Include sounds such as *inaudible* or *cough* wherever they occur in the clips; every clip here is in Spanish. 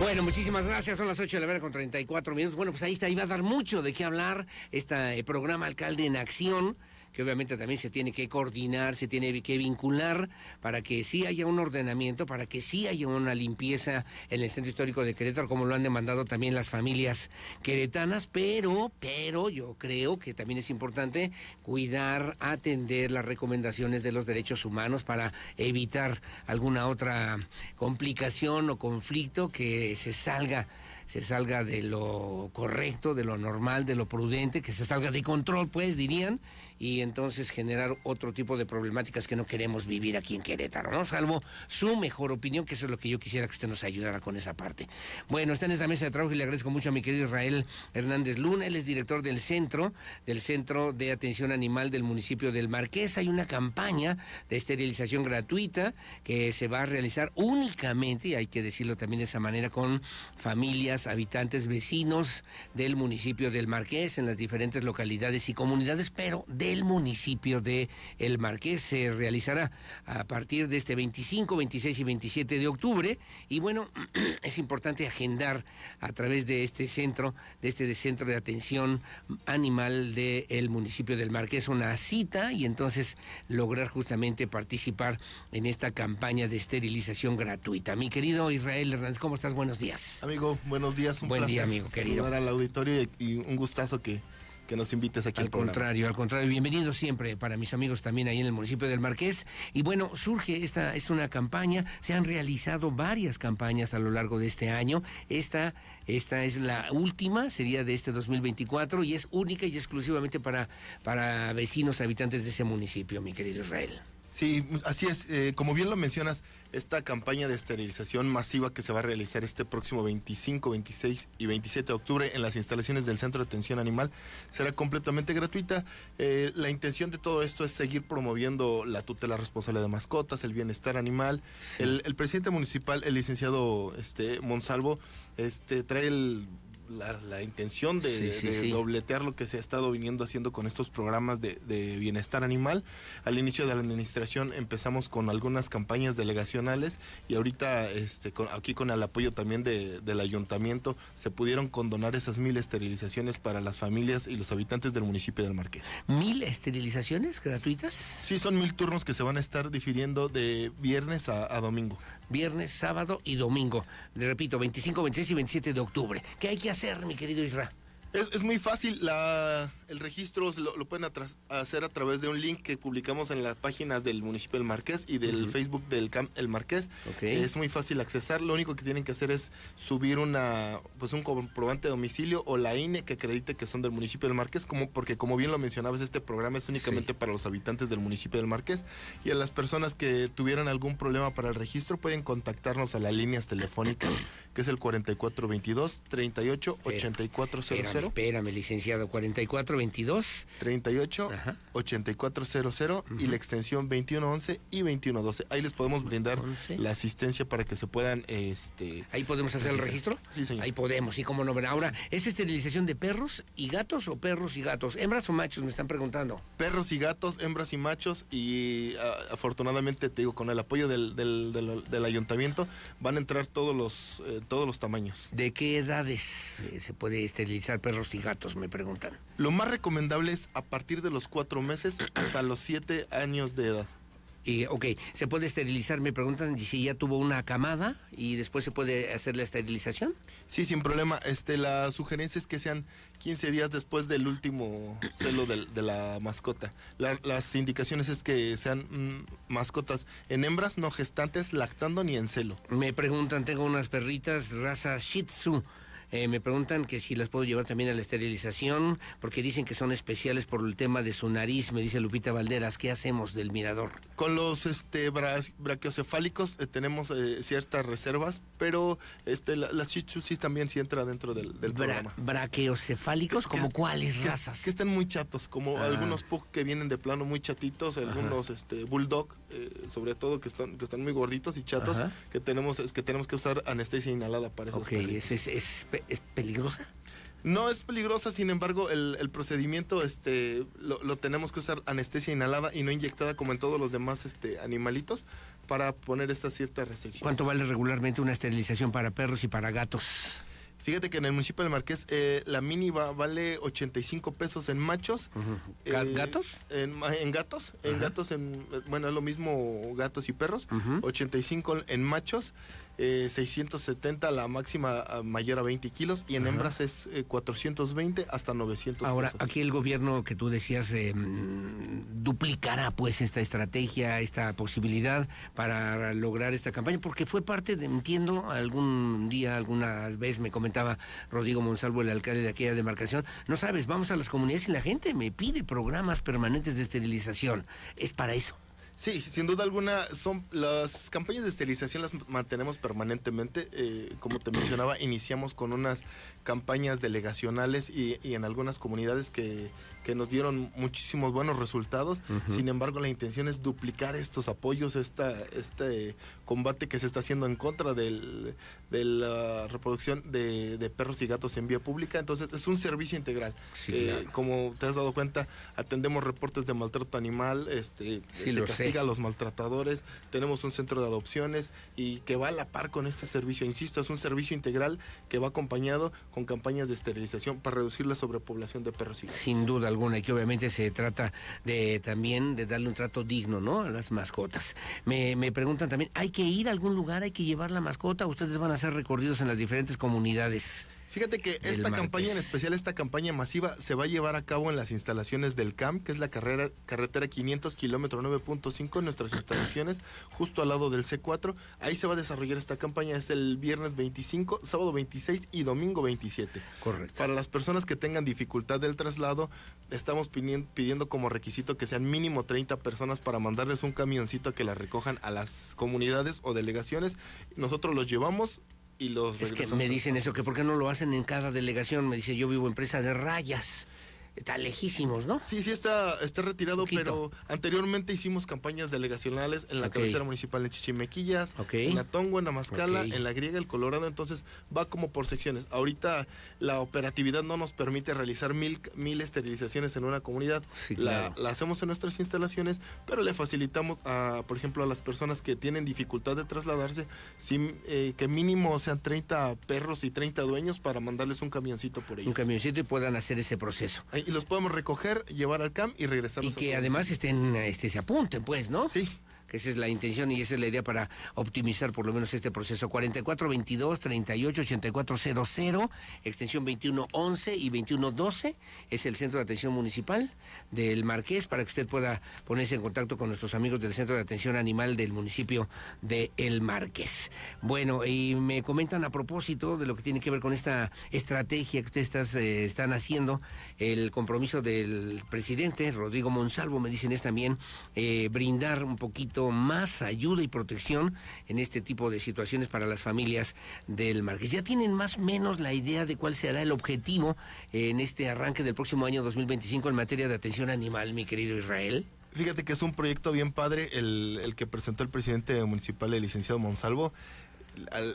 Bueno, muchísimas gracias. Son las 8 de la mañana con 34 minutos. Bueno, pues ahí está, iba a dar mucho de qué hablar este programa Alcalde en Acción que obviamente también se tiene que coordinar, se tiene que vincular para que sí haya un ordenamiento, para que sí haya una limpieza en el centro histórico de Querétaro, como lo han demandado también las familias queretanas, pero, pero yo creo que también es importante cuidar, atender las recomendaciones de los derechos humanos para evitar alguna otra complicación o conflicto que se salga se salga de lo correcto, de lo normal, de lo prudente, que se salga de control, pues dirían, y entonces generar otro tipo de problemáticas que no queremos vivir aquí en Querétaro, ¿no? Salvo su mejor opinión, que eso es lo que yo quisiera que usted nos ayudara con esa parte. Bueno, está en esta mesa de trabajo y le agradezco mucho a mi querido Israel Hernández Luna, él es director del centro, del Centro de Atención Animal del municipio del Marqués. Hay una campaña de esterilización gratuita que se va a realizar únicamente, y hay que decirlo también de esa manera, con familias, habitantes, vecinos del municipio del Marqués, en las diferentes localidades y comunidades, pero de el municipio de El Marqués. Se realizará a partir de este 25, 26 y 27 de octubre. Y bueno, *clears throat* es importante agendar a través de este centro, de este centro de atención animal del municipio del Marqués, una cita y entonces lograr justamente participar en esta campaña de esterilización gratuita. Mi querido Israel Hernández, ¿cómo estás? Buenos días. Amigo, buenos días. Un Buen día, amigo querido. al auditorio y un gustazo que que nos invites aquí. Al, al contrario, al contrario, bienvenido siempre para mis amigos también ahí en el municipio del Marqués. Y bueno, surge esta, es una campaña, se han realizado varias campañas a lo largo de este año. Esta, esta es la última, sería de este 2024 y es única y exclusivamente para, para vecinos habitantes de ese municipio, mi querido Israel. Sí, así es. Eh, como bien lo mencionas, esta campaña de esterilización masiva que se va a realizar este próximo 25, 26 y 27 de octubre en las instalaciones del Centro de Atención Animal será completamente gratuita. Eh, la intención de todo esto es seguir promoviendo la tutela responsable de mascotas, el bienestar animal. El, el, presidente municipal, el licenciado este, Monsalvo, este, trae el la, intención de, dobletear lo que se ha estado viniendo haciendo con estos programas de, bienestar animal. Al inicio de la administración empezamos con algunas campañas delegacionales y ahorita este, aquí con el apoyo también de, del ayuntamiento se pudieron condonar esas mil esterilizaciones para las familias y los habitantes del municipio del Marqués. ¿Mil esterilizaciones gratuitas? Sí, son mil turnos que se van a estar difiriendo de viernes a domingo viernes, sábado y domingo. Le repito, 25, 26 y 27 de octubre. ¿Qué hay que hacer, mi querido Israel? Es, muy fácil, el registro lo, pueden hacer a través de un link que publicamos en las páginas del municipio del Marqués y del Facebook del Camp El Marqués. Es muy fácil accesar, lo único que tienen que hacer es subir una pues un comprobante de domicilio o la INE que acredite que son del municipio del Marqués, como, porque como bien lo mencionabas, este programa es únicamente para los habitantes del municipio del Marqués y a las personas que tuvieran algún problema para el registro pueden contactarnos a las líneas telefónicas, que es el 4422 38 8400 Espérame, licenciado, 4422. 38 Treinta y y la extensión 2111 y 2112. Ahí les podemos brindar la asistencia para que se puedan... este Ahí podemos hacer el registro. Sí, señor. Ahí podemos, ¿Y como no. Ahora, ¿es esterilización de perros y gatos o perros y gatos? ¿Hembras o machos? Me están preguntando. Perros y gatos, hembras y machos y ah, afortunadamente, te digo, con el apoyo del, ayuntamiento van a entrar todos los, eh, todos los tamaños. ¿De qué edades eh, se puede esterilizar perros? perros y gatos, me preguntan. Lo más recomendable es a partir de los cuatro meses hasta los siete años de edad. Y, ok, ¿se puede esterilizar? Me preguntan si ya tuvo una camada y después se puede hacer la esterilización. Sí, sin problema. Este, la sugerencia es que sean 15 días después del último celo de, la mascota. las indicaciones es que sean mm, mascotas en hembras, no gestantes, lactando ni en celo. Me preguntan, tengo unas perritas raza Shih Tzu. Eh, me preguntan que si las puedo llevar también a la esterilización, porque dicen que son especiales por el tema de su nariz, me dice Lupita Valderas. ¿Qué hacemos del mirador? Con los este, bra eh, tenemos eh, ciertas reservas, pero este, la, chichu sí también sí entra dentro del, del programa. ¿Brachiocefálicos? ¿Como cuáles razas? Que estén muy chatos, como ah. algunos Pug que vienen de plano muy chatitos, algunos este, Bulldog, sobre todo, que están, que están muy gorditos y chatos, que tenemos, es que tenemos que usar anestesia inhalada para eso. Ok, es ¿es peligrosa? No es peligrosa, sin embargo, el, procedimiento este, lo, tenemos que usar anestesia inhalada y no inyectada como en todos los demás este, animalitos para poner esta cierta restricción. ¿Cuánto vale regularmente una esterilización para perros y para gatos? Fíjate que en el municipio del Marqués eh, la mini vale 85 pesos en machos. Eh, ¿Gatos? En, gatos, en gatos, en, bueno, es lo mismo gatos y perros, 85 en machos eh, 670 la máxima ah, mayor a 20 kilos y en hembras es 420 eh, hasta 900. Ahora, aquí el gobierno que tú decías em, duplicará pues esta estrategia, esta posibilidad para lograr esta campaña, porque fue parte de, entiendo, algún día, alguna vez me comentaba Rodrigo Monsalvo, el alcalde de aquella demarcación, no sabes, vamos a las comunidades y la gente me pide programas permanentes de esterilización. Es para eso. Sí, sin duda alguna, son las campañas de esterilización las mantenemos permanentemente. Eh, como te mencionaba, iniciamos con unas campañas delegacionales y, en algunas comunidades que, nos dieron muchísimos buenos resultados. Sin embargo, la intención es duplicar estos apoyos, esta, este combate que se está haciendo en contra del, de la reproducción de, perros y gatos en vía pública. Entonces, es un servicio integral. Eh, como te has dado cuenta, atendemos reportes de maltrato animal, este, sí, a los maltratadores, tenemos un centro de adopciones y que va a la par con este servicio. Insisto, es un servicio integral que va acompañado con campañas de esterilización para reducir la sobrepoblación de perros y Sin duda alguna, y que obviamente se trata de también de darle un trato digno, ¿no? A las mascotas. Me, me preguntan también, ¿hay que ir a algún lugar? ¿Hay que llevar la mascota? ¿Ustedes van a hacer recorridos en las diferentes comunidades? Fíjate que esta campaña, en especial esta campaña masiva, se va a llevar a cabo en las instalaciones del CAM, que es la carrera, carretera 500 kilómetro 9.5, en nuestras instalaciones, justo al lado del C4. Ahí se va a desarrollar esta campaña, es el viernes 25, sábado 26 y domingo 27. Correcto. Para las personas que tengan dificultad del traslado, estamos pidiendo, como requisito que sean mínimo 30 personas para mandarles un camioncito que la recojan a las comunidades o delegaciones. Nosotros los llevamos, es que me dicen eso, que por qué no lo hacen en cada delegación. Me dice, yo vivo en de Rayas. Está lejísimos, ¿no? Sí, sí está, está retirado, pero anteriormente hicimos campañas delegacionales en la cabecera municipal de Chichimequillas, en en Atongo, en Amascala, en La Griega, el Colorado, entonces va como por secciones. Ahorita la operatividad no nos permite realizar mil, mil esterilizaciones en una comunidad, la, hacemos en nuestras instalaciones, pero le facilitamos a, por ejemplo, a las personas que tienen dificultad de trasladarse, sin, eh, que mínimo sean 30 perros y 30 dueños para mandarles un camioncito por ellos. Un camioncito y puedan hacer ese proceso y los podemos recoger, llevar al CAM y regresar. Y que además estén, este, se apunten, pues, ¿no? Sí esa es la intención y esa es la idea para optimizar por lo menos este proceso. 4422-388400, extensión 2111 y 2112 es el centro de atención municipal del Marqués para que usted pueda ponerse en contacto con nuestros amigos del centro de atención animal del municipio de El Marqués. Bueno, y me comentan a propósito de lo que tiene que ver con esta estrategia que ustedes eh, están haciendo, el compromiso del presidente Rodrigo Monsalvo, me dicen es también eh, brindar un poquito más ayuda y protección en este tipo de situaciones para las familias del Marqués. Ya tienen más o menos la idea de cuál será el objetivo en este arranque del próximo año 2025 en materia de atención animal, mi querido Israel. Fíjate que es un proyecto bien padre el que presentó el presidente municipal, el licenciado Monsalvo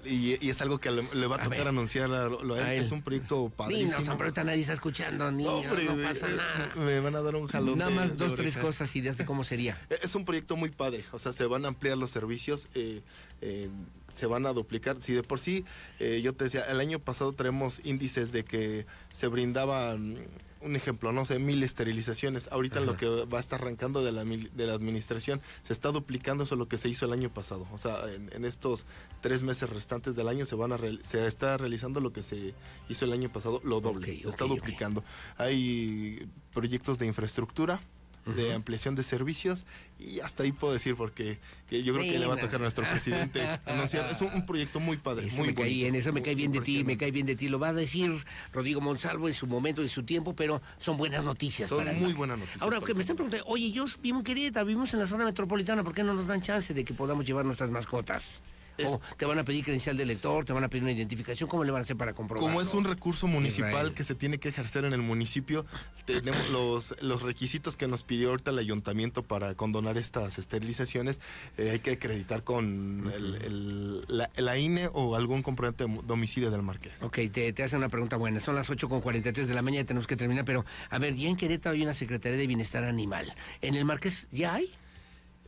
y, es algo que le, va a, tocar anunciar a, lo, a, él, Es un proyecto padrísimo. pero nadie está escuchando, ni no, pasa nada. Me, van a dar un jalón. Nada más dos, tres cosas, ideas de cómo sería. *laughs* Es un proyecto muy padre. O sea, se van a ampliar los servicios, eh, eh, se van a duplicar. Si de por sí, eh, yo te decía, el año pasado traemos índices de que se brindaban un ejemplo, no sé, mil esterilizaciones. Ahorita lo que va a estar arrancando de la, de la administración se está duplicando eso lo que se hizo el año pasado. O sea, en, estos tres meses restantes del año se van a se está realizando lo que se hizo el año pasado, lo doble. se está duplicando. Hay proyectos de infraestructura de ampliación de servicios y hasta ahí puedo decir porque yo creo que le va a tocar a nuestro presidente anunciar. Es un, proyecto muy padre. muy me cae eso me cae bien de ti, me cae bien de ti. Lo va a decir Rodrigo Monsalvo en su momento, en su tiempo, pero son buenas noticias. Son muy buenas noticias. Ahora, que me están preguntando, oye, yo vivo en Querétaro, vivimos en la zona metropolitana, ¿por qué no nos dan chance de que podamos llevar nuestras mascotas? Es, te van a pedir credencial de elector, te van a pedir una identificación, ¿cómo le van a hacer para comprobar. Como es un recurso municipal que se tiene que ejercer en el municipio, tenemos *laughs* los, los requisitos que nos pidió ahorita el ayuntamiento para condonar estas esterilizaciones, eh, hay que acreditar con el, la, INE o algún comprobante de domicilio del marqués. Ok, te, te hace una pregunta buena, son las 8.43 de la mañana, y tenemos que terminar, pero a ver, ya en Querétaro hay una Secretaría de Bienestar Animal, ¿en el marqués ya hay?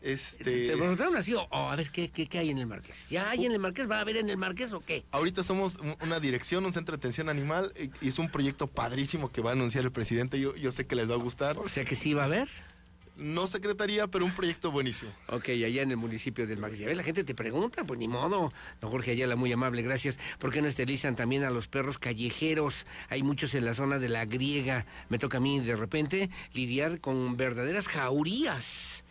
Este... Te preguntaron así, o a ver, ¿qué, hay en el Marqués? ¿Ya hay en el Marqués? ¿Va a haber en el Marqués o qué? Ahorita somos una dirección, un centro de atención animal, y es un proyecto padrísimo que va a anunciar el presidente. Yo, yo sé que les va a gustar. O sea que sí va a haber. No secretaría, pero un proyecto buenísimo. Ok, allá en el municipio del Marqués. ver, la gente te pregunta, pues ni modo. Don Jorge Ayala, muy amable, gracias. ¿Por qué no esterilizan también a los perros callejeros? Hay muchos en la zona de la griega. Me toca a mí de repente lidiar con verdaderas jaurías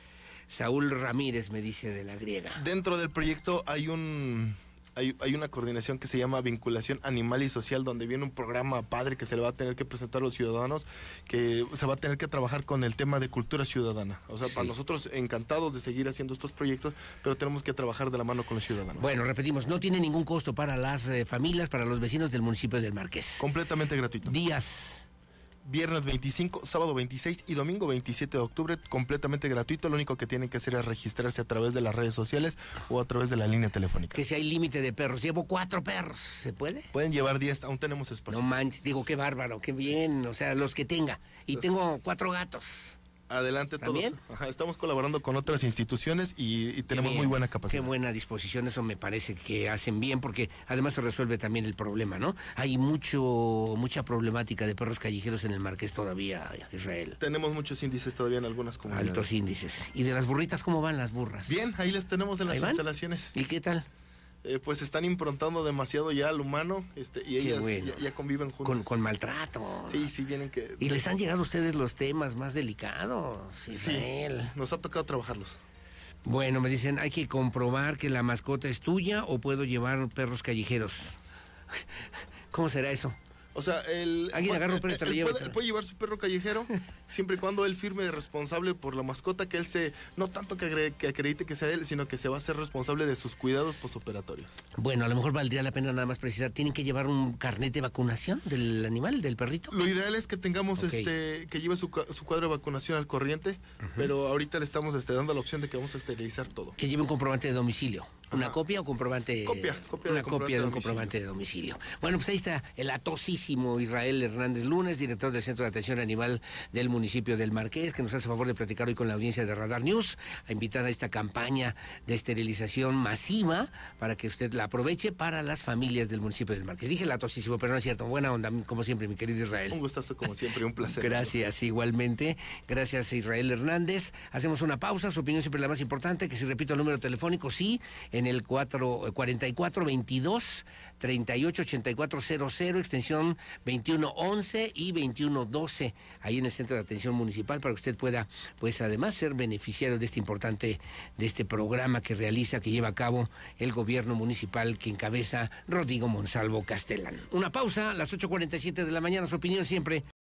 Saúl Ramírez me dice de la griega. Dentro del proyecto hay un hay, una coordinación que se llama vinculación animal y social, donde viene un programa padre que se le va a tener que presentar a los ciudadanos, que se va a tener que trabajar con el tema de cultura ciudadana. O sea, para nosotros encantados de seguir haciendo estos proyectos, pero tenemos que trabajar de la mano con los ciudadanos. Bueno, repetimos, no tiene ningún costo para las eh, familias, para los vecinos del municipio del Marqués. Completamente gratuito. Días viernes 25, sábado 26 y domingo 27 de octubre, completamente gratuito. Lo único que tienen que hacer es registrarse a través de las redes sociales o a través de la línea telefónica. Que si hay límite de perros, llevo cuatro perros, ¿se puede? Pueden llevar diez, aún tenemos espacio. No manches, digo, qué bárbaro, qué bien, o sea, los que tenga. Y tengo cuatro gatos. Adelante ¿También? todos. estamos colaborando con otras instituciones y, tenemos muy buena capacidad. Qué buena disposición, eso me parece que hacen bien porque además se resuelve también el problema, ¿no? Hay mucho mucha problemática de perros callejeros en el Marqués todavía, Israel. Tenemos muchos índices todavía en algunas comunidades. Altos índices. ¿Y de las burritas cómo van las burras? Bien, ahí las tenemos en las instalaciones. ¿Y qué tal? Eh, pues están improntando demasiado ya al humano este, y ellas ya, conviven juntos. Con, maltrato. Sí, sí, vienen que... Y les han llegado a ustedes los temas más delicados, Sí, nos ha tocado trabajarlos. Bueno, me dicen, hay que comprobar que la mascota es tuya o puedo llevar perros callejeros. *laughs* ¿Cómo será eso? O sea, el. puede, llevar su perro callejero *laughs* siempre y cuando él firme responsable por la mascota, que él se. No tanto que, acredite que sea él, sino que se va a ser responsable de sus cuidados posoperatorios. Bueno, a lo mejor valdría la pena nada más precisar. ¿Tienen que llevar un carnet de vacunación del animal, del perrito? Lo ideal es que tengamos este. que lleve su, cuadro de vacunación al corriente, pero ahorita le estamos este, dando la opción de que vamos a esterilizar todo. Que lleve un comprobante de domicilio. ¿Una copia o comprobante? una copia de un comprobante de domicilio. Bueno, pues ahí está el atosísimo Israel Hernández Lunes, director del Centro de Atención Animal del municipio del Marqués, que nos hace favor de platicar hoy con la audiencia de Radar News, a invitar a esta campaña de esterilización masiva para que usted la aproveche para las familias del municipio del Marqués. Dije el atosísimo, pero no es cierto. Buena onda, como siempre, mi querido Israel. Un gustazo, como siempre, un placer. Gracias, igualmente. Gracias, Israel Hernández. Hacemos una pausa, su opinión siempre es la más importante, que si repito el número telefónico, sí, en el 4422 388400, eh, extensión 2111 y 2112, ahí en el Centro de Atención Municipal, para que usted pueda, pues además, ser beneficiario de este importante, de este programa que realiza, que lleva a cabo el gobierno municipal que encabeza Rodrigo Monsalvo Castellán. Una pausa, las 8.47 de la mañana, su opinión siempre